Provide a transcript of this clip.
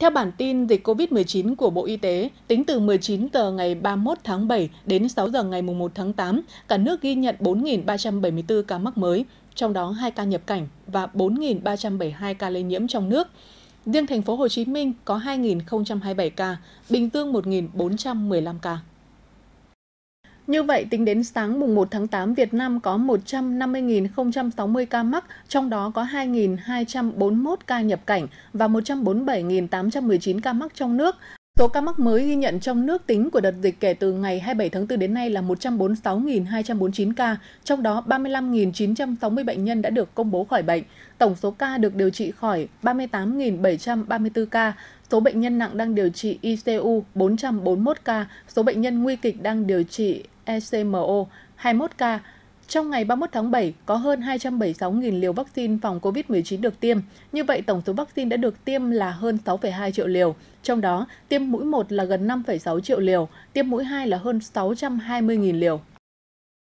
Theo bản tin dịch COVID-19 của Bộ Y tế, tính từ 19 giờ ngày 31 tháng 7 đến 6 giờ ngày 1 tháng 8, cả nước ghi nhận 4.374 ca mắc mới, trong đó 2 ca nhập cảnh và 4.372 ca lây nhiễm trong nước. Riêng thành phố Hồ Chí Minh có 2.027 ca, Bình Dương 1.415 ca. Như vậy, tính đến sáng mùng 1 tháng 8, Việt Nam có 150.060 ca mắc, trong đó có 2.241 ca nhập cảnh và 147.819 ca mắc trong nước. Số ca mắc mới ghi nhận trong nước tính của đợt dịch kể từ ngày 27 tháng 4 đến nay là 146.249 ca, trong đó 35.960 bệnh nhân đã được công bố khỏi bệnh. Tổng số ca được điều trị khỏi 38.734 ca, số bệnh nhân nặng đang điều trị ICU 441 ca, số bệnh nhân nguy kịch đang điều trị ECMO 21 ca. Trong ngày 31 tháng 7, có hơn 276.000 liều vaccine phòng COVID-19 được tiêm. Như vậy, tổng số vaccine đã được tiêm là hơn 6,2 triệu liều. Trong đó, tiêm mũi 1 là gần 5,6 triệu liều, tiêm mũi 2 là hơn 620.000 liều.